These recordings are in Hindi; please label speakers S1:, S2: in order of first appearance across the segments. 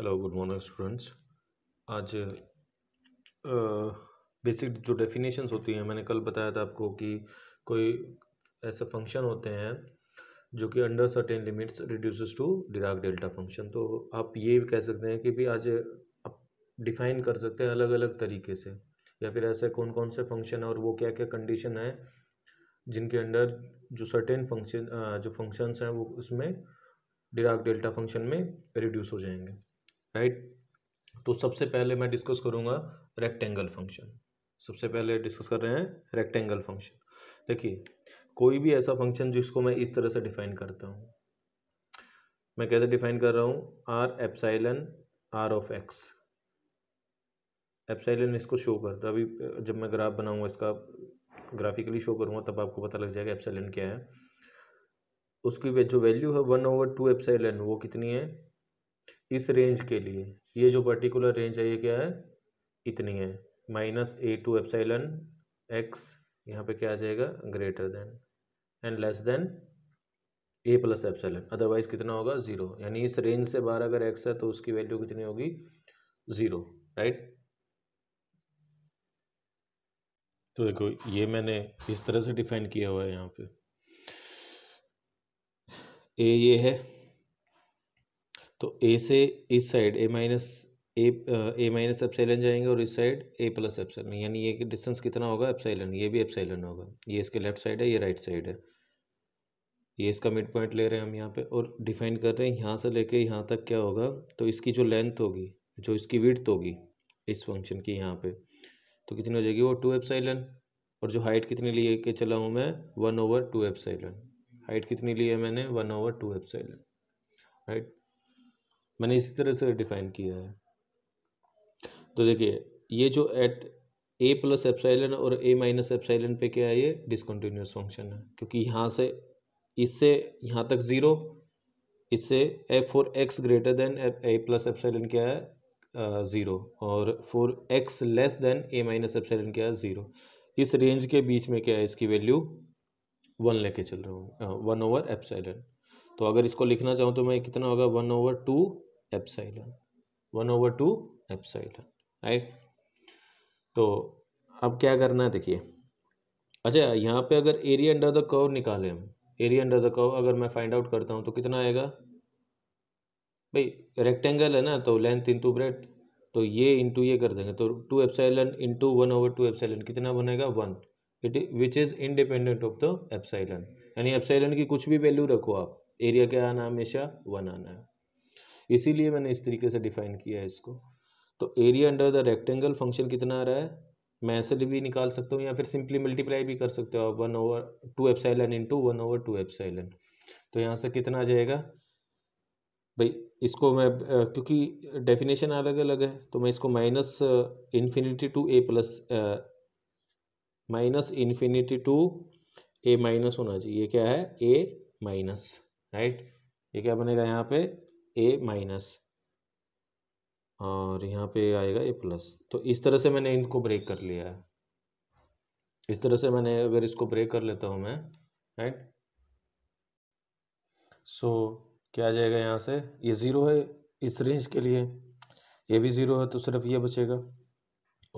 S1: हेलो गुड मॉर्निंग स्टूडेंट्स आज बेसिक जो डेफिनेशंस होती हैं मैंने कल बताया था आपको कि कोई ऐसे फंक्शन होते हैं जो कि under certain limits reduces to Dirac delta function तो आप ये भी कह सकते हैं कि भी आज आप डिफाइन कर सकते हैं अलग अलग तरीके से या फिर ऐसे कौन कौन से फंक्शन हैं और वो क्या क्या कंडीशन है जिनके अंडर जो सर्टेन फंक्शन जो फंक्शंस हैं वो उसमें डिराग डेल्टा फंक्शन में रिड्यूस हो जाएंगे राइट तो सबसे पहले मैं डिस्कस करूँगा रेक्टेंगल फंक्शन सबसे पहले डिस्कस कर रहे हैं रेक्टेंगल फंक्शन देखिए कोई भी ऐसा फंक्शन जिसको मैं इस तरह से डिफाइन करता हूँ मैं कैसे डिफाइन कर रहा हूँ R epsilon R of x epsilon इसको शो करता अभी जब मैं ग्राफ बनाऊँगा इसका ग्राफिकली शो करूँगा तब आपको पता लग जाएगा एप्साइलन क्या है उसकी जो वैल्यू है वन ओवर टू एप्साइलन वो कितनी है इस रेंज के लिए ये जो पर्टिकुलर रेंज है ये क्या है इतनी है minus a to epsilon x यहाँ पे क्या आ जाएगा greater than and less than a plus epsilon otherwise कितना होगा जीरो यानी इस रेंज से बाहर अगर एक्स है तो उसकी वैल्यू कितनी होगी जीरो राइट तो देखो ये मैंने इस तरह से डिफाइन किया हुआ है यहाँ पे ए ये है तो ए से इस side a minus a a minus epsilon जाएंगे और इस साइड ए प्लस एप्साइलन यानी ये डिस्टेंस कितना होगा एप्साइलन ये भी एप्साइलन होगा ये इसके लेफ्ट साइड है ये राइट साइड है ये इसका मिड पॉइंट ले रहे हैं हम यहाँ पे और डिफाइन कर रहे हैं यहाँ से लेके यहाँ तक क्या होगा तो इसकी जो लेंथ होगी जो इसकी विड्थ होगी इस फंक्शन की यहाँ पे तो कितनी हो जाएगी वो टू एप्साइलन और जो हाइट कितनी लिए के चला हूँ मैं one over two epsilon height कितनी ली है मैंने one over two epsilon right मैंने इसी तरह से डिफाइन किया है तो देखिए ये जो एट ए प्लस एप्साइलन और ए माइनस एप्साइलन पे क्या है ये डिसकंटिन्यूस फंक्शन है क्योंकि यहाँ से इससे यहाँ तक ज़ीरो इससे f for x greater than a plus epsilon क्या है ज़ीरो और for x less than a minus epsilon क्या है ज़ीरो इस रेंज के बीच में क्या है इसकी वैल्यू वन लेके चल रहा हूँ वन ओवर एप्साइलन तो अगर इसको लिखना चाहूँ तो मैं कितना होगा one over two epsilon one over two epsilon right तो अब क्या करना है देखिए अच्छा यहाँ पे अगर एरिया अंडर द कर्व निकाले हम एरिया अंडर द कर्व अगर मैं फाइंड आउट करता हूँ तो कितना आएगा भाई रेक्टेंगल है ना तो लेंथ इंटू ब्रेथ तो ये इंटू ये कर देंगे तो two epsilon into one over two epsilon कितना बनेगा one it which is independent of the epsilon यानी एप्साइलन की कुछ भी वैल्यू रखो आप एरिया क्या आना हमेशा वन आना है इसीलिए मैंने इस तरीके से डिफाइन किया है इसको तो area under the rectangle function कितना आ रहा है मैं ऐसे भी निकाल सकता हूँ या फिर सिंपली मल्टीप्लाई भी कर सकते हो one over two into one over two epsilon तो यहाँ से कितना आ जाएगा भाई इसको मैं क्योंकि डेफिनेशन अलग अलग है तो मैं इसको minus infinity to a plus minus infinity to a minus होना चाहिए ये क्या है ए माइनस राइट ये क्या बनेगा यहाँ पे ए माइनस और यहाँ पे आएगा ए प्लस तो इस तरह से मैंने इनको ब्रेक कर लिया है इस तरह से मैंने अगर इसको ब्रेक कर लेता हूँ मैं राइट सो so, क्या आ जाएगा यहाँ से ये ज़ीरो है इस रेंज के लिए ये भी ज़ीरो है तो सिर्फ ये बचेगा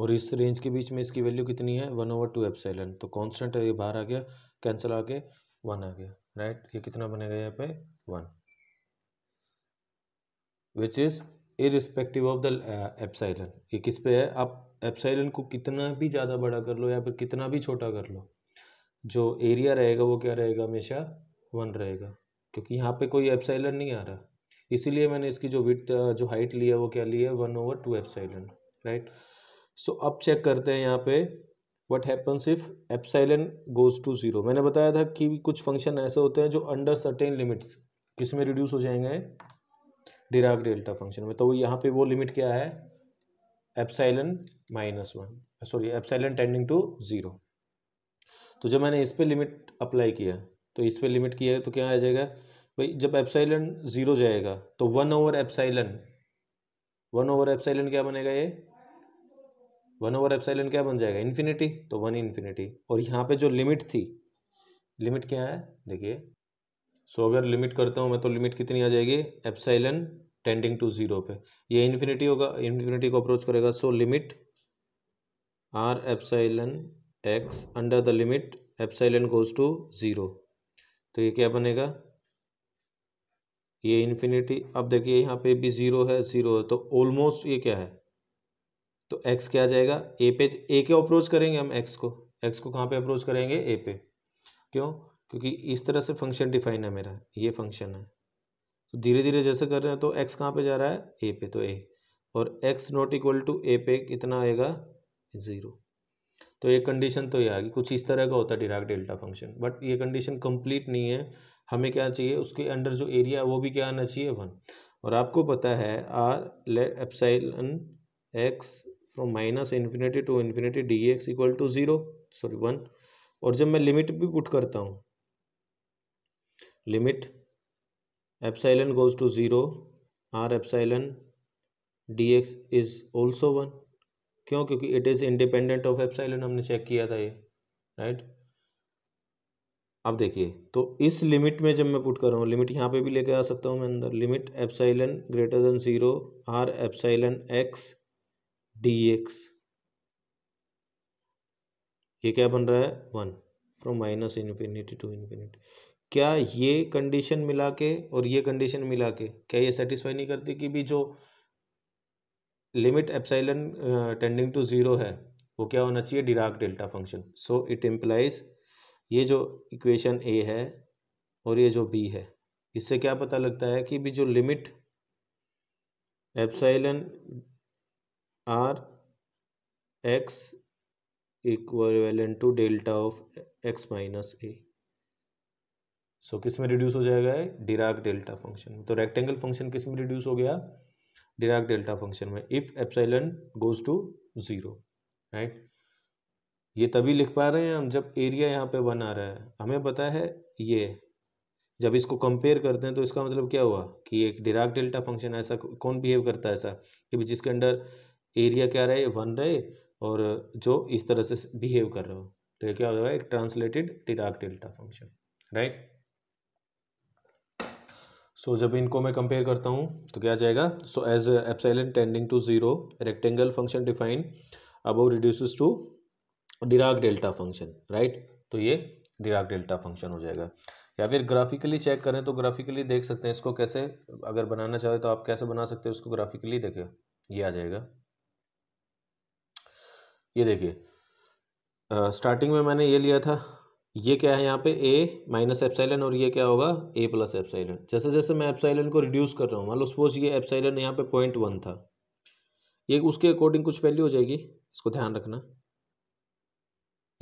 S1: और इस रेंज के बीच में इसकी वैल्यू कितनी है वन ओवर टू सेलन तो कॉन्सटेंट है ये बाहर आ गया कैंसिल आके वन आ गया राइट ये कितना बनेगा यहाँ पे one which is irrespective of the epsilon ये किस पे है आप एप्साइलन को कितना भी ज़्यादा बड़ा कर लो या फिर कितना भी छोटा कर लो जो एरिया रहेगा वो क्या रहेगा हमेशा वन रहेगा क्योंकि यहाँ पे कोई एप्साइलन नहीं आ रहा इसीलिए मैंने इसकी जो विथ uh, जो हाइट ली है वो क्या ली है one over two epsilon right so अब चेक करते हैं यहाँ पे what happens if epsilon goes to zero मैंने बताया था कि कुछ फंक्शन ऐसे होते हैं जो अंडर सर्टेन लिमिट्स किस में रिड्यूस हो जाएंगे डिराग डेल्टा फंक्शन में तो यहाँ पे वो लिमिट क्या है epsilon minus one sorry epsilon tending to zero तो जब मैंने इस पर लिमिट अप्लाई किया तो इस पर लिमिट किया तो क्या आ जाएगा भाई जब एप्साइलन ज़ीरो जाएगा तो one over epsilon one over epsilon क्या बनेगा ये वन ओवर एप्साइलन क्या बन जाएगा इन्फिनिटी तो वन इन्फिनिटी और यहाँ पे जो लिमिट थी लिमिट क्या है देखिए सो अगर लिमिट करता हूँ मैं तो लिमिट कितनी आ जाएगी एप्साइलन टेंडिंग टू ज़ीरो पे ये इन्फिनिटी होगा इन्फिनिटी को अप्रोच करेगा so limit R epsilon x under the limit epsilon goes to zero तो ये क्या बनेगा ये इन्फिनिटी अब देखिए यहाँ पे भी ज़ीरो है ज़ीरो है तो ऑलमोस्ट ये क्या है तो एक्स क्या आ जाएगा ए पे ए के अप्रोच करेंगे हम एक्स को एक्स को कहाँ पे अप्रोच करेंगे ए पे क्यों क्योंकि इस तरह से फंक्शन डिफाइन है मेरा ये फंक्शन है तो धीरे धीरे जैसे कर रहे हैं तो एक्स कहाँ पे जा रहा है ए पे तो ए और x not equal to a पे कितना आएगा ज़ीरो तो ये कंडीशन तो ये आ गई कुछ इस तरह का होता है डिराक डेल्टा फंक्शन बट ये कंडीशन कंप्लीट नहीं है हमें क्या चाहिए उसके अंडर जो एरिया है वो भी क्या आना चाहिए वन और आपको पता है R let epsilon x from minus infinity to infinity d x equal to zero sorry one और जब मैं लिमिट भी पुट करता हूँ limit epsilon goes to 0 r epsilon dx is also 1 क्यों क्योंकि it is independent of epsilon हमने चेक किया था ये राइट अब देखिए तो इस लिमिट में जब मैं पुट कर रहा हूँ लिमिट यहाँ पे भी लेके आ सकता हूँ मैं अंदर limit epsilon greater than zero R epsilon x d x ये क्या बन रहा है one from minus infinity to infinity क्या ये कंडीशन मिला के और ये कंडीशन मिला के क्या ये सेटिस्फाई नहीं करती कि भी जो limit epsilon tending to zero है वो क्या होना चाहिए Dirac delta function so it implies ये जो इक्वेशन ए है और ये जो बी है इससे क्या पता लगता है कि भी जो limit epsilon R x equal to delta of x minus a so so, किस में रिड्यूस हो जाएगा डिराक डेल्टा फंक्शन तो रेक्टेंगल फंक्शन किस में रिड्यूस हो गया डिराक डेल्टा फंक्शन में if epsilon goes to zero right ये तभी लिख पा रहे हैं हम जब एरिया यहाँ पे वन आ रहा है हमें पता है ये जब इसको कंपेयर करते हैं तो इसका मतलब क्या हुआ कि एक डिराक डेल्टा फंक्शन ऐसा कौन बिहेव करता है ऐसा कि जिसके अंडर एरिया क्या रहे वन रहे और जो इस तरह से बिहेव कर रहे हो तो ये क्या हो जाएगा एक translated Dirac delta function right so so, जब इनको मैं कंपेयर करता हूँ तो क्या जाएगा so as epsilon tending to zero rectangle function define above reduce to Dirac delta function right तो ये डिराग डेल्टा फंक्शन हो जाएगा या फिर ग्राफिकली चेक करें तो ग्राफिकली देख सकते हैं इसको कैसे अगर बनाना चाहे तो आप कैसे बना सकते हो उसको ग्राफिकली देखिए ये आ जाएगा ये देखिए स्टार्टिंग में मैंने ये लिया था ये क्या है यहाँ पे a माइनस एप्साइलन और ये क्या होगा a प्लस एप्साइलन जैसे जैसे मैं एप्साइलन को रिड्यूस कर रहा हूँ मान लो सपोज ये एप्साइलन यहाँ पे पॉइंट वन था ये उसके अकॉर्डिंग कुछ वैल्यू हो जाएगी इसको ध्यान रखना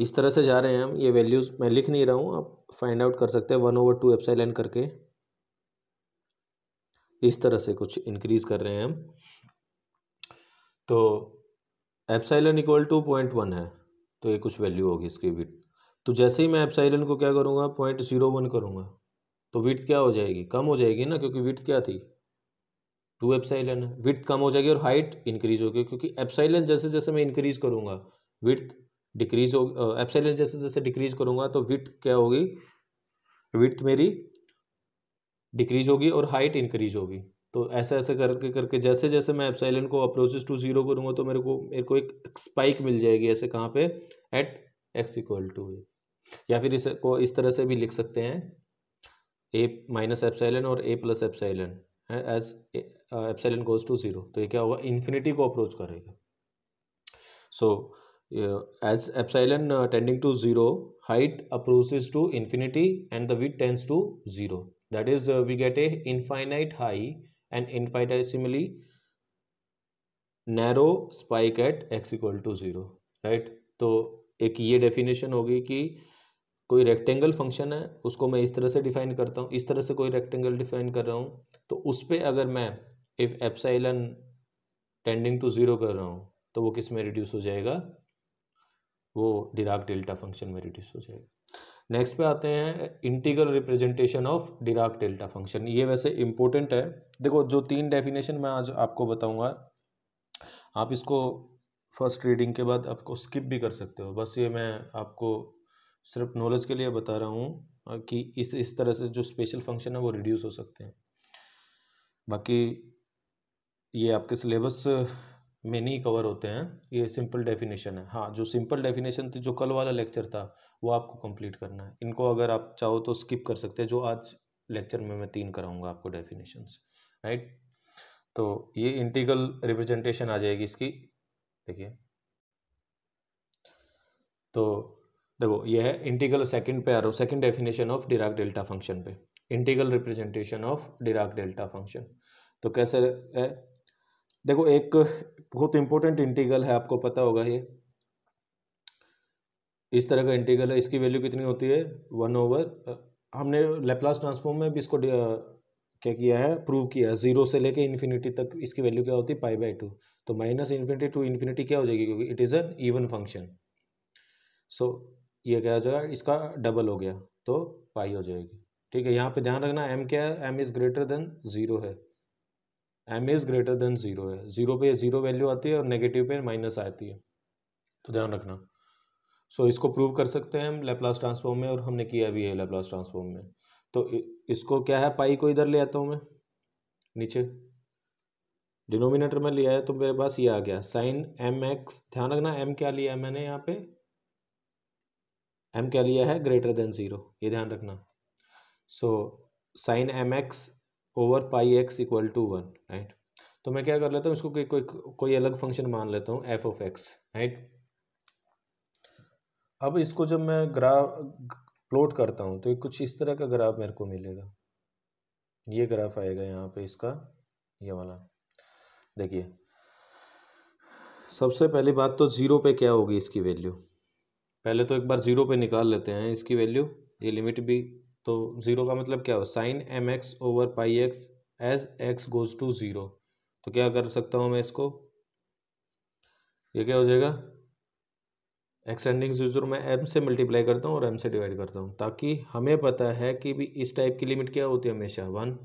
S1: इस तरह से जा रहे हैं हम ये वैल्यूज़ मैं लिख नहीं रहा हूँ आप फाइंड आउट कर सकते हैं वन ओवर टू एप्साइलन करके इस तरह से कुछ इंक्रीज कर रहे हैं हम तो epsilon equal to point one है तो ये कुछ वैल्यू होगी इसकी भी तो जैसे ही मैं एप्साइलन को क्या करूँगा पॉइंट ज़ीरो वन करूँगा तो विथ क्या हो जाएगी कम हो जाएगी ना क्योंकि विथ क्या थी टू एप्साइलन है विथ कम हो जाएगी और हाइट इंक्रीज होगी क्योंकि एप्साइलन जैसे जैसे मैं इंक्रीज करूँगा विथ डिक्रीज हो एप्साइलन जैसे जैसे डिक्रीज करूँगा तो विथ क्या होगी विथ मेरी डिक्रीज होगी और हाइट इंक्रीज होगी तो ऐसे ऐसे करके करके जैसे जैसे मैं एप्साइलन को अप्रोचेस टू जीरो करूँगा तो मेरे को मेरे को एक स्पाइक मिल जाएगी ऐसे कहाँ पे एट एक्स इक्वल टू या फिर इसको इस तरह से भी लिख सकते हैं ए माइनस एप्साइलन और a plus epsilon as epsilon goes to zero तो ये क्या होगा इन्फिनिटी को अप्रोच करेगा so as epsilon tending to zero height approaches to infinity and the width tends to zero that is we get a infinite high and infinitesimally narrow spike at x equal to zero right तो एक ये डेफिनेशन होगी कि uh, कोई रेक्टेंगल फंक्शन है उसको मैं इस तरह से डिफाइन करता हूँ इस तरह से कोई रेक्टेंगल डिफाइन कर रहा हूँ तो उस पर अगर मैं if epsilon tending to zero कर रहा हूँ तो वो किस में रिड्यूस हो जाएगा वो डिराक डेल्टा फंक्शन में रिड्यूस हो जाएगा नेक्स्ट पे आते हैं integral representation of Dirac delta function ये वैसे इंपॉर्टेंट है देखो जो तीन डेफिनेशन मैं आज आपको बताऊंगा आप इसको फर्स्ट रीडिंग के बाद आपको स्किप भी कर सकते हो बस ये मैं आपको सिर्फ नॉलेज के लिए बता रहा हूँ कि इस इस तरह से जो स्पेशल फंक्शन है वो रिड्यूस हो सकते हैं बाकी ये आपके सिलेबस में नहीं कवर होते हैं ये सिंपल डेफिनेशन है हाँ जो सिंपल डेफिनेशन थी जो कल वाला लेक्चर था वो आपको कंप्लीट करना है इनको अगर आप चाहो तो स्किप कर सकते हैं जो आज लेक्चर में मैं तीन कराऊंगा आपको डेफिनेशंस राइट तो ये इंटीगल रिप्रेजेंटेशन आ जाएगी इसकी देखिए तो देखो ये है इंटीग्रल सेकंड पे आ रहा हूँ second definition of Dirac delta function पे integral representation of Dirac delta function तो कैसे है देखो एक बहुत इंपॉर्टेंट इंटीग्रल है आपको पता होगा ये इस तरह का इंटीग्रल है इसकी वैल्यू कितनी होती है वन ओवर हमने लेप्लास ट्रांसफॉर्म में भी इसको क्या किया है प्रूव किया है जीरो से लेके इन्फिनिटी तक इसकी वैल्यू क्या होती है पाई बाई टू तो माइनस इन्फिनिटी टू इन्फिनिटी क्या हो जाएगी क्योंकि it is an even function so ये क्या हो जाएगा इसका डबल हो गया तो पाई हो जाएगी ठीक है यहाँ पे ध्यान रखना एम क्या है m is greater than zero है m is greater than zero है ज़ीरो पे ज़ीरो वैल्यू आती है और नेगेटिव पे माइनस आती है तो ध्यान रखना सो so, इसको प्रूव कर सकते हैं हम लेप्लास ट्रांसफॉर्म में और हमने किया भी है लेप्लास ट्रांसफॉर्म में तो इसको क्या है पाई को इधर ले आता हूँ मैं नीचे डिनोमिनेटर में लिया है तो मेरे पास ये आ गया साइन एम एक्स ध्यान रखना एम क्या लिया है मैंने यहाँ पे एम क्या लिया है ग्रेटर देन ज़ीरो ये ध्यान रखना so sine m x over pi x equal to one right तो मैं क्या कर लेता हूँ इसको कोई कोई को, को अलग फंक्शन मान लेता हूँ एफ ऑफ एक्स राइट अब इसको जब मैं ग्राफ प्लॉट करता हूँ तो कुछ इस तरह का ग्राफ मेरे को मिलेगा ये ग्राफ आएगा यहाँ पे इसका ये वाला देखिए सबसे पहली बात तो ज़ीरो पे क्या होगी इसकी वैल्यू पहले तो एक बार ज़ीरो पे निकाल लेते हैं इसकी वैल्यू ये लिमिट भी तो ज़ीरो का मतलब क्या हो sine m x over pi x as x goes to zero तो क्या कर सकता हूँ मैं इसको ये क्या हो जाएगा एक्सटेंडिंग जीरो मैं एम से मल्टीप्लाई करता हूँ और एम से डिवाइड करता हूँ ताकि हमें पता है कि भी इस टाइप की लिमिट क्या होती है हमेशा one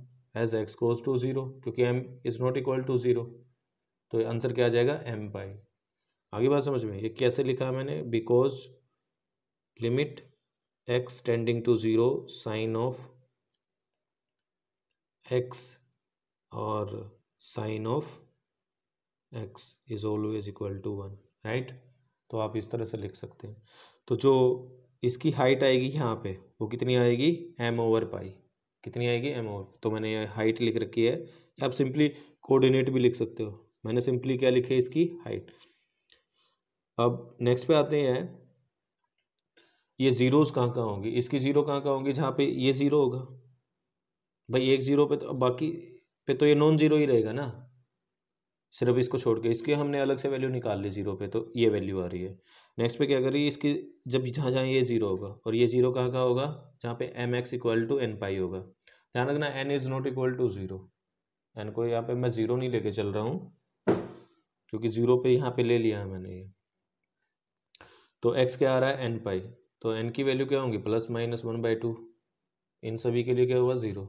S1: as x goes to zero क्योंकि m is not equal to zero तो आंसर क्या आ जाएगा एम पाई आगे बात समझ में ये कैसे लिखा है मैंने because limit x tending to 0 sine of x or sine of x is always equal to one right तो आप इस तरह से लिख सकते हैं तो जो इसकी हाइट आएगी यहाँ पे वो कितनी आएगी एम ओवर पाई कितनी आएगी एम ओवर तो मैंने ये हाइट लिख रखी है आप सिंपली कोऑर्डिनेट भी लिख सकते हो मैंने सिंपली क्या लिखे इसकी हाइट अब नेक्स्ट पे आते हैं ये ज़ीरोज़ कहाँ कहाँ होंगी इसकी ज़ीरो कहाँ कहाँ होंगी जहाँ पे ये ज़ीरो होगा भाई एक ज़ीरो पे तो बाकी पे तो ये नॉन ज़ीरो ही रहेगा ना सिर्फ इसको छोड़ के इसके हमने अलग से वैल्यू निकाल ली ज़ीरो पे तो ये वैल्यू आ रही है नेक्स्ट पे क्या करिए इसकी जब जहाँ जहाँ ये ज़ीरो होगा और ये ज़ीरो कहाँ कहाँ होगा जहाँ पे m x equal to n pi होगा ध्यान रखना n is not equal to zero n को यहाँ पे मैं ज़ीरो नहीं लेके चल रहा हूँ क्योंकि ज़ीरो पे यहाँ पे ले लिया है मैंने ये तो एक्स क्या आ रहा है एन पाई तो एन की वैल्यू क्या होंगी plus minus one by two इन सभी के लिए क्या होगा ज़ीरो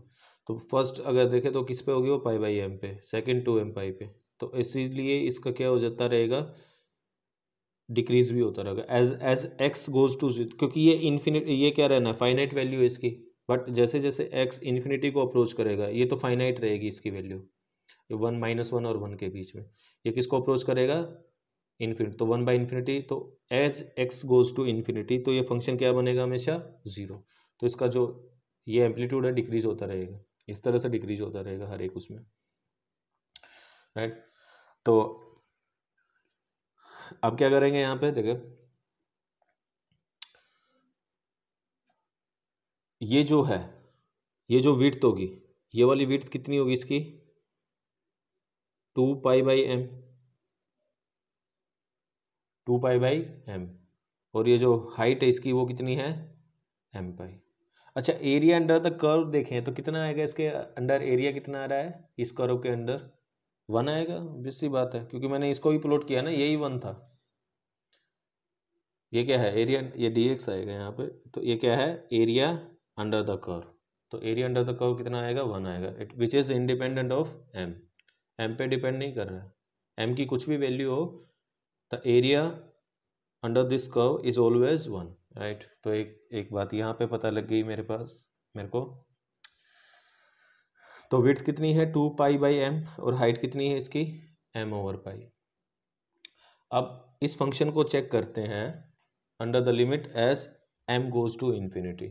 S1: तो फर्स्ट अगर देखें तो किस पे होगी वो पाई बाई एम पे सेकेंड टू एम पाई पे तो इसीलिए इसका क्या हो जाता रहेगा डिक्रीज भी होता रहेगा as as x goes to क्योंकि ये इन्फिनिट ये क्या रहना है फाइनाइट वैल्यू है इसकी बट जैसे जैसे एक्स इन्फिनिटी को अप्रोच करेगा ये तो फाइनाइट रहेगी इसकी वैल्यू वन माइनस वन और वन के बीच में ये किसको अप्रोच करेगा इन्फिनिटी तो वन बाई इन्फिनिटी तो as x goes to infinity तो ये फंक्शन क्या बनेगा हमेशा ज़ीरो तो इसका जो ये एम्पलीट्यूड है डिक्रीज होता रहेगा इस तरह से डिक्रीज होता रहेगा हर एक उसमें राइट right? तो अब क्या करेंगे यहाँ पे देखे ये जो है ये जो विथ होगी ये वाली विथ कितनी होगी इसकी two pi by m two pi by m और ये जो हाइट है इसकी वो कितनी है एम पाई अच्छा एरिया अंडर द कर्व देखें तो कितना आएगा इसके अंडर एरिया कितना आ रहा है इस कर्व के अंडर वन आएगा बिस्सी बात है क्योंकि मैंने इसको भी प्लॉट किया ना यही वन था ये क्या है एरिया ये डी एक्स आएगा यहाँ पे तो ये क्या है एरिया अंडर द कर्व तो एरिया अंडर द कर्व कितना आएगा वन आएगा it which is independent of m m पे डिपेंड नहीं कर रहा है एम की कुछ भी वैल्यू हो the area under this curve is always one right तो एक एक बात यहाँ पे पता लग गई मेरे पास मेरे को तो विथ कितनी है टू पाई बाई एम और हाइट कितनी है इसकी एम ओवर पाई अब इस फंक्शन को चेक करते हैं under the limit as m goes to infinity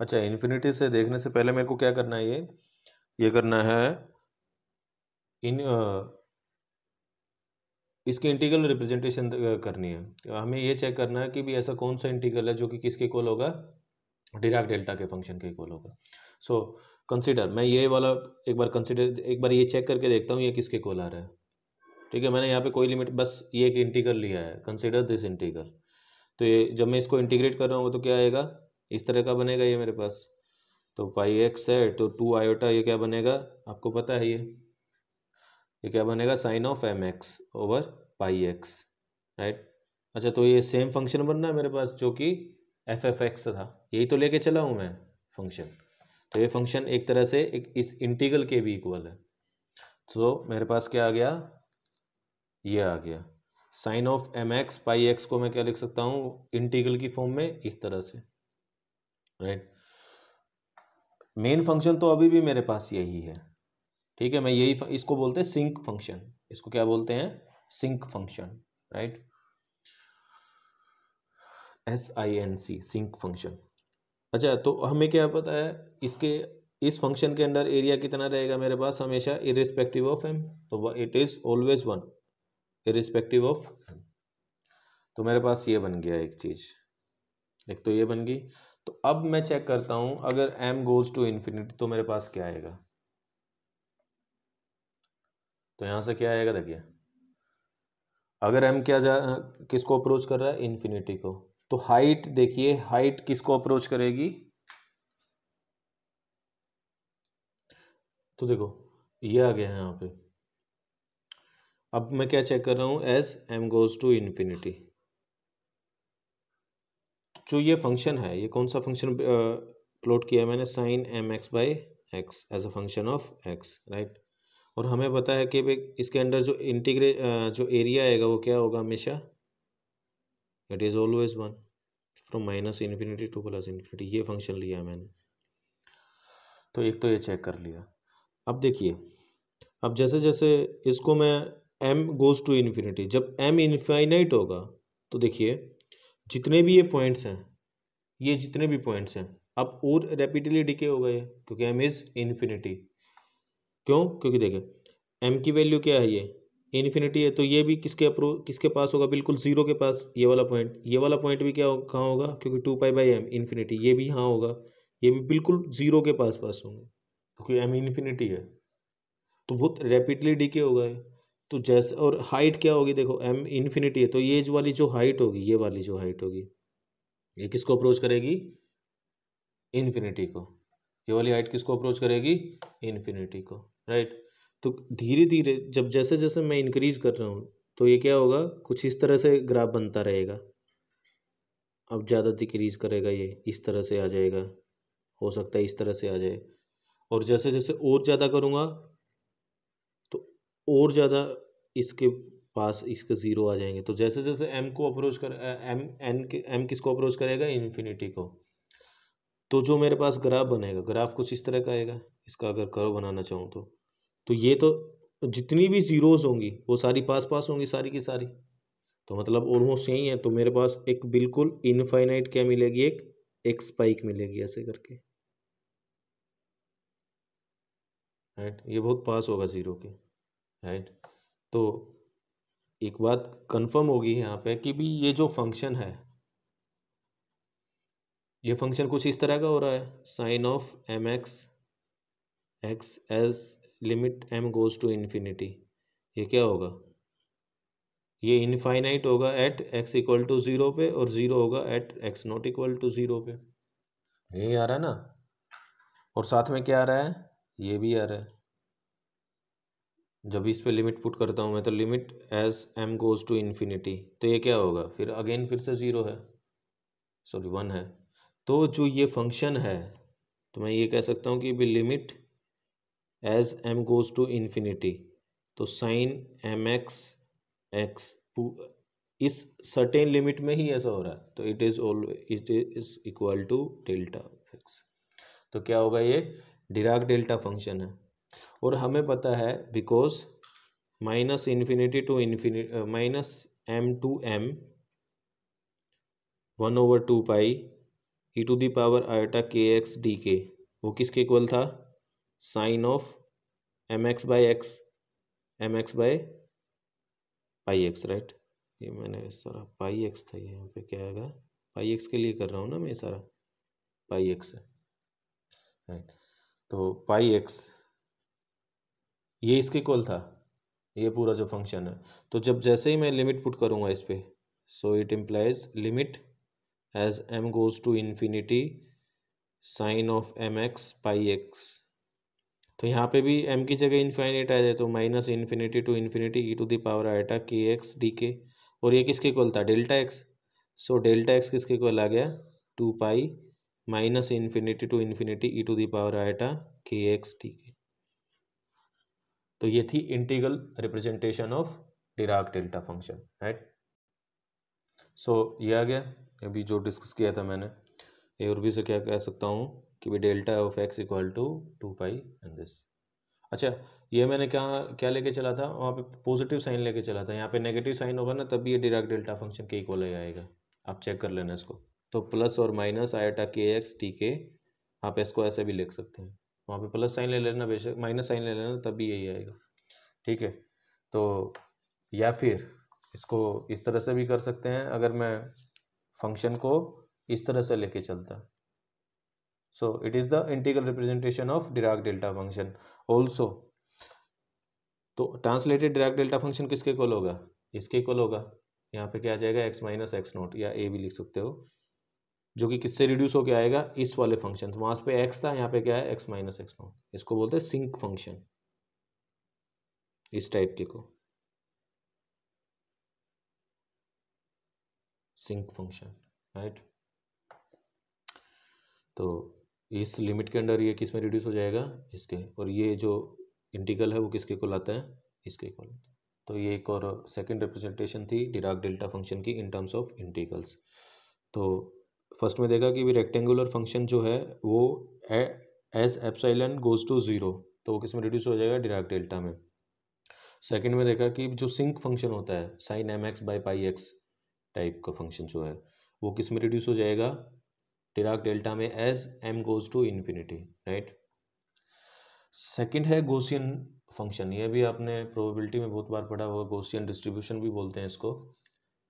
S1: अच्छा इन्फिनिटी से देखने से पहले मेरे को क्या करना है ये ये करना है इन इसकी इंटीगल रिप्रेजेंटेशन करनी है तो हमें ये चेक करना है कि भी ऐसा कौन सा इंटीगल है जो कि किसके कॉल होगा डिराक डेल्टा के फंक्शन के कॉल होगा सो कंसिडर मैं ये वाला एक बार कंसिडर एक बार ये चेक करके देखता हूँ ये किसके कॉल आ रहा है ठीक है मैंने यहाँ पे कोई लिमिट बस ये एक इंटीगल लिया है कंसिडर दिस इंटीगल तो ये जब मैं इसको इंटीग्रेट कर रहा हूँ तो क्या आएगा इस तरह का बनेगा ये मेरे पास तो पाई एक्स है तो टू आयोटा ये क्या बनेगा आपको पता है ये ये क्या बनेगा sine of m x over pi x right अच्छा तो ये सेम फंक्शन बन रहा है मेरे पास जो कि एफ एफ एक्स था यही तो लेके चला हूँ मैं फंक्शन तो ये फंक्शन एक तरह से एक इस इंटीग्रल के भी इक्वल है तो मेरे पास क्या आ गया ये आ गया sine of m x pi x को मैं क्या लिख सकता हूँ इंटीग्रल की फॉर्म में इस तरह से राइट मेन फंक्शन तो अभी भी मेरे पास यही है ठीक है मैं हम्म। यही इसको बोलते हैं सिंक फंक्शन इसको क्या बोलते हैं sinc function right S I N C sinc function अच्छा तो हमें क्या पता है इसके इस फंक्शन के अंदर एरिया कितना रहेगा मेरे पास हमेशा इरिस्पेक्टिव ऑफ एम तो it is always one irrespective of तो मेरे पास ये बन गया एक चीज़ एक तो ये बन गई तो अब मैं चेक करता हूं अगर m गोज़ टू इन्फिनिटी तो मेरे पास क्या आएगा तो यहाँ से क्या आएगा देखिए अगर एम क्या जा किसको अप्रोच कर रहा है इन्फिनिटी को तो हाइट देखिए हाइट किसको अप्रोच करेगी तो देखो ये आ गया है यहाँ पे अब मैं क्या चेक कर रहा हूँ as m goes to infinity जो ये फंक्शन है ये कौन सा फंक्शन प्लॉट किया है मैंने sine m x by x as a function of x right और हमें पता है कि भाई इसके अंडर जो इंटीग्रे जो एरिया आएगा वो क्या होगा हमेशा it is always one from minus infinity to plus infinity ये फंक्शन लिया मैंने तो एक तो ये चेक कर लिया अब देखिए अब जैसे जैसे इसको मैं एम गोज़ टू इन्फिनिटी जब एम इन्फाइनाइट होगा तो देखिए जितने भी ये पॉइंट्स हैं ये जितने भी पॉइंट्स हैं अब और रेपिडली डिके होगा ये क्योंकि एम इज़ इन्फिनिटी क्यों क्योंकि देखें एम की वैल्यू क्या है ये इन्फिनिटी है तो ये भी किसके अप्रूव किसके पास होगा बिल्कुल जीरो के पास ये वाला पॉइंट ये वाला पॉइंट भी क्या होगा कहाँ होगा क्योंकि two pi by m infinity ये भी यहाँ होगा ये भी बिल्कुल जीरो के पास पास होंगे क्योंकि एम इन्फिनिटी है तो बहुत रैपिडली डीके होगा तो जैसे और हाइट क्या होगी देखो एम इन्फिनिटी है तो ये वाली जो हाइट होगी ये वाली जो हाइट होगी ये किसको अप्रोच करेगी इन्फिनिटी को ये वाली हाइट किसको अप्रोच करेगी इन्फिनिटी को राइट तो धीरे धीरे जब जैसे जैसे मैं इंक्रीज कर रहा हूँ तो ये क्या होगा कुछ इस तरह से ग्राफ बनता रहेगा अब ज़्यादा डिक्रीज करेगा ये इस तरह से आ जाएगा हो सकता है इस तरह से आ जाए और जैसे जैसे और ज़्यादा करूँगा तो और ज़्यादा इसके पास इसके ज़ीरो आ जाएंगे तो जैसे जैसे एम को अप्रोच कर एम एन के एम किसको अप्रोच करेगा इन्फिनिटी को तो जो मेरे पास ग्राफ बनेगा ग्राफ कुछ इस तरह का आएगा इसका अगर करो बनाना चाहूँ तो तो ये तो जितनी भी ज़ीरोज़ होंगी वो सारी पास पास होंगी सारी की सारी तो मतलब ऑलमोस्ट यही है तो मेरे पास एक बिल्कुल इनफाइनाइट क्या मिलेगी एक एक स्पाइक मिलेगी ऐसे करके राइट ये बहुत पास होगा ज़ीरो के राइट तो एक बात कंफर्म होगी यहाँ पे कि भी ये जो फंक्शन है ये फंक्शन कुछ इस तरह का हो रहा है sine of m x x as limit m goes to infinity ये क्या होगा ये इनफाइनाइट होगा at x equal to zero पे और ज़ीरो होगा at x not equal to zero पे यही आ रहा है ना और साथ में क्या आ रहा है ये भी आ रहा है जब इस पे लिमिट पुट करता हूँ मैं तो limit as m goes to infinity तो ये क्या होगा फिर अगेन फिर से ज़ीरो है सॉरी वन है तो जो ये फंक्शन है तो मैं ये कह सकता हूँ कि भी limit as m goes to infinity तो साइन एम एक्स एक्स इस सर्टेन लिमिट में ही ऐसा हो रहा है तो it is all it is equal to delta x तो क्या होगा ये डिराक डेल्टा फंक्शन है और हमें पता है because minus infinity to infinity minus m to m one over two pi e to the power iota k x d k वो किसके इक्वल था sine of m x by x m x by pi x right ये मैंने सारा पाई एक्स था यहाँ पे क्या आएगा पाई एक्स के लिए कर रहा हूँ ना मैं सारा पाई एक्स है राइट तो पाई एक्स ये इसके कॉल था ये पूरा जो फंक्शन है तो जब जैसे ही मैं लिमिट पुट करूँगा इस पर so it implies limit as m goes to infinity sine of m x pi x तो यहाँ पे भी m की जगह इन्फाइनेट आ जाए तो minus infinity to infinity e to the power iota k x d k और ये किसके कोल था delta x so delta x किसके कोल आ गया two pi minus infinity to infinity e to the power iota k x d k तो ये थी integral representation of Dirac delta function right so ये आ गया अभी जो डिस्कस किया था मैंने ये और भी से क्या कह सकता हूँ कि भाई delta of x equal to two pi and this अच्छा ये मैंने क्या क्या लेके चला था वहाँ पे पॉजिटिव साइन लेके चला था यहाँ पे नेगेटिव साइन होगा ना तभी ये डिराक डेल्टा फंक्शन के इक्वल ही आएगा आप चेक कर लेना इसको तो प्लस और माइनस आयाटा के एक्स टी के आप इसको ऐसे भी लिख सकते हैं वहाँ पे प्लस साइन ले लेना बेशक माइनस साइन ले लेना तभी यही आएगा ठीक है तो या फिर इसको इस तरह से भी कर सकते हैं अगर मैं फंक्शन को इस तरह से लेके चलता So it is the integral representation of Dirac delta function. Also, तो translated dirac delta function kiske equal hoga iske equal hoga yahan pe kya aa jayega x minus x not ya a bhi likh sakte ho जो कि किससे रिड्यूस होकर आएगा इस वाले फंक्शन तो वहां पे x था यहाँ पे क्या है x माइनस एक्स नॉट इसको बोलते हैं सिंक फंक्शन इस टाइप के को सिंक फंक्शन राइट तो इस लिमिट के अंडर ये किस में रिड्यूस हो जाएगा इसके और ये जो इंटीगल है वो किसके को आता है इसके को तो ये एक और सेकंड रिप्रेजेंटेशन थी डिराक डेल्टा फंक्शन की इन टर्म्स ऑफ इंटीगल्स तो फर्स्ट में देखा कि भी रेक्टेंगुलर फंक्शन जो है वो as epsilon goes to zero तो वो किस में रिड्यूस हो जाएगा डिराक डेल्टा में सेकंड में देखा कि जो सिंक फंक्शन होता है sine m x by pi x type का फंक्शन जो है वो किस में रिड्यूस हो जाएगा डिराक डेल्टा में as m goes to infinity right second है गोसियन फंक्शन ये भी आपने प्रोबेबिलिटी में बहुत बार पढ़ा होगा गोसियन डिस्ट्रीब्यूशन भी बोलते हैं इसको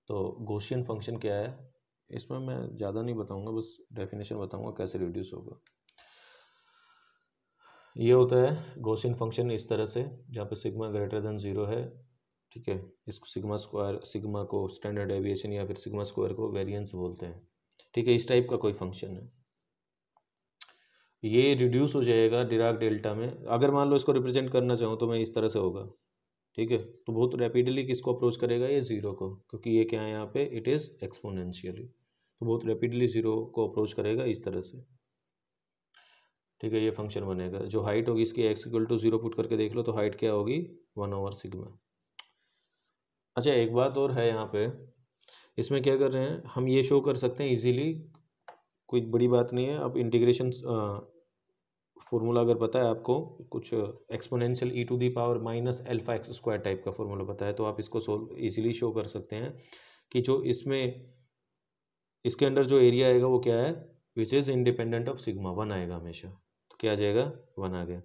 S1: तो गोशियन फंक्शन क्या है इसमें मैं ज़्यादा नहीं बताऊंगा बस डेफिनेशन बताऊंगा कैसे रिड्यूस होगा ये होता है गोसियन फंक्शन इस तरह से जहाँ पे सिग्मा ग्रेटर देन ज़ीरो है ठीक है इसको सिग्मा स्क्वायर सिग्मा को स्टैंडर्ड एविएशन या फिर सिग्मा स्क्वायर को वेरिएंस बोलते हैं ठीक है इस टाइप का कोई फंक्शन है ये रिड्यूस हो जाएगा डिराक डेल्टा में अगर मान लो इसको रिप्रेजेंट करना चाहूँ तो मैं इस तरह से होगा ठीक है तो बहुत रैपिडली किसको अप्रोच करेगा ये ज़ीरो को क्योंकि ये क्या है यहाँ पे इट इज़ एक्सपोनेंशियली तो बहुत रैपिडली ज़ीरो को अप्रोच करेगा इस तरह से ठीक है ये फंक्शन बनेगा जो हाइट होगी इसकी x equal to zero put करके देख लो तो हाइट क्या होगी वन ओवर सिग्मा अच्छा एक बात और है यहाँ पे इसमें क्या कर रहे हैं हम ये शो कर सकते हैं इजीली कोई बड़ी बात नहीं है अब इंटीग्रेशन फॉर्मूला अगर पता है आपको कुछ exponential e to the power minus alpha x square type का फॉर्मूला पता है तो आप इसको सोल्व ईजिली शो कर सकते हैं कि जो इसमें इसके अंडर जो एरिया आएगा वो क्या है which is independent of sigma one आएगा हमेशा तो क्या आ जाएगा वन आ गया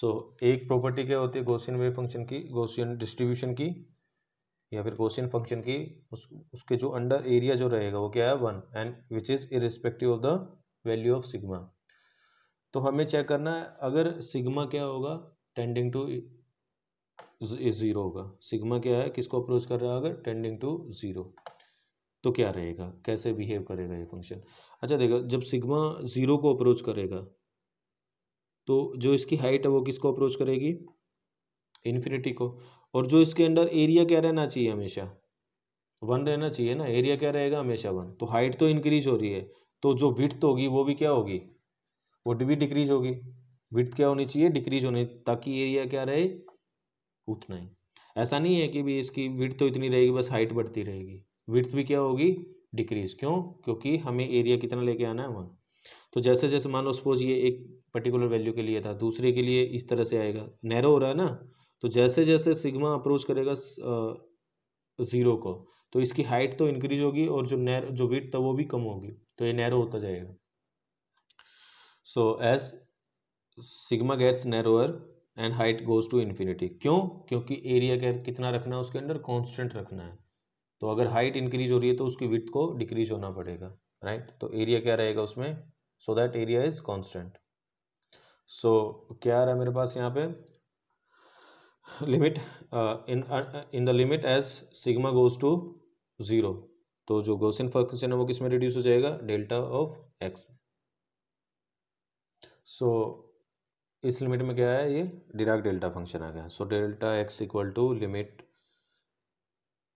S1: सो so, एक प्रॉपर्टी क्या होती है गोसियन वे फंक्शन की गोसियन डिस्ट्रीब्यूशन की या फिर क्वेश्चन फंक्शन की उस उसके जो अंडर एरिया जो रहेगा वो क्या है one and which is irrespective of the value of sigma तो हमें चेक करना है अगर सिग्मा क्या होगा टेंडिंग टू ज़ीरो होगा सिग्मा क्या है किसको अप्रोच कर रहा है अगर टेंडिंग टू ज़ीरो तो क्या रहेगा कैसे बिहेव करेगा ये फंक्शन अच्छा देखो जब सिग्मा ज़ीरो को अप्रोच करेगा तो जो इसकी हाइट है वो किसको अप्रोच करेगी इन्फिनिटी को और जो इसके अंडर एरिया क्या रहना चाहिए हमेशा वन रहना चाहिए ना एरिया क्या रहेगा हमेशा वन तो हाइट तो इंक्रीज हो रही है तो जो विथ होगी वो भी क्या होगी वो भी डिक्रीज होगी विथ क्या होनी चाहिए डिक्रीज होनी ताकि एरिया क्या रहे उतना ही ऐसा नहीं है कि भी इसकी विथ तो इतनी रहेगी बस हाइट बढ़ती रहेगी विथ भी क्या होगी डिक्रीज क्यों क्योंकि हमें एरिया कितना लेके आना है वन तो जैसे जैसे मान लो सपोज ये एक पर्टिकुलर वैल्यू के लिए था दूसरे के लिए इस तरह से आएगा नैरो हो रहा है ना तो जैसे जैसे सिग्मा अप्रोच करेगा ज़ीरो को तो इसकी हाइट तो इंक्रीज होगी और जो नैर जो विथ था वो भी कम होगी तो ये नैरो होता जाएगा so as sigma gets narrower and height goes to infinity क्यों क्योंकि एरिया गैर कितना रखना है उसके अंदर कॉन्स्टेंट रखना है तो अगर हाइट इंक्रीज हो रही है तो उसकी विथ को डिक्रीज होना पड़ेगा राइट right? तो एरिया क्या रहेगा उसमें so that area is constant so क्या रहा है मेरे पास यहाँ पे limit in in the limit as sigma goes to zero तो जो गोसिन फंक्शन है वो किसमें रिड्यूस हो जाएगा डेल्टा ऑफ एक्स सो इस लिमिट में क्या है ये डिराक डेल्टा फंक्शन आ गया so delta x equal to limit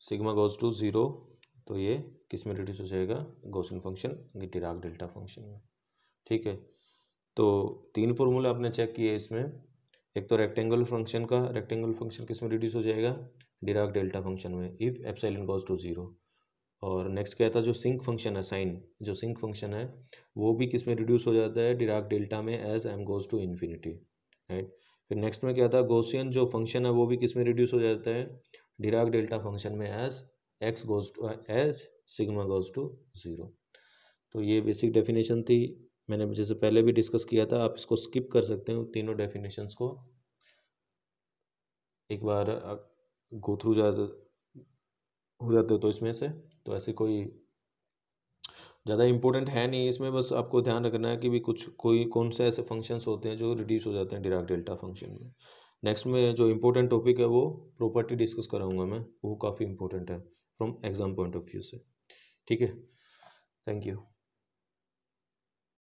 S1: sigma goes to zero तो ये किस में रिड्यूस हो जाएगा Gaussian function Dirac delta function में ठीक है तो तीन फॉर्मूले आपने चेक किए इसमें एक तो रेक्टेंगुलर फंक्शन का रेक्टेंगुलर फंक्शन किस में रिड्यूस हो जाएगा डिराक डेल्टा फंक्शन में if epsilon goes to zero और नेक्स्ट क्या था जो सिंक फंक्शन है साइन जो सिंक फंक्शन है वो भी किस में रिड्यूस हो जाता है डिराक डेल्टा में as m goes to infinity right फिर नेक्स्ट में क्या था गोसियन जो फंक्शन है वो भी किस में रिड्यूस हो जाता है डिराक डेल्टा फंक्शन में as x goes to as sigma goes to zero तो ये बेसिक डेफिनेशन थी मैंने जैसे पहले भी डिस्कस किया था आप इसको स्किप कर सकते हैं तीनों डेफिनेशंस को एक बार गो थ्रू जा हो जाते हो तो इसमें से तो ऐसे कोई ज़्यादा इम्पोर्टेंट है नहीं इसमें बस आपको ध्यान रखना है कि भी कुछ कोई कौन से ऐसे फंक्शंस होते हैं जो रिड्यूस हो जाते हैं डिराक डेल्टा फंक्शन में नेक्स्ट में जो इम्पोर्टेंट टॉपिक है वो प्रॉपर्टी डिस्कस कराऊंगा मैं वो काफ़ी इम्पोर्टेंट है from exam point of view से ठीक है थैंक यू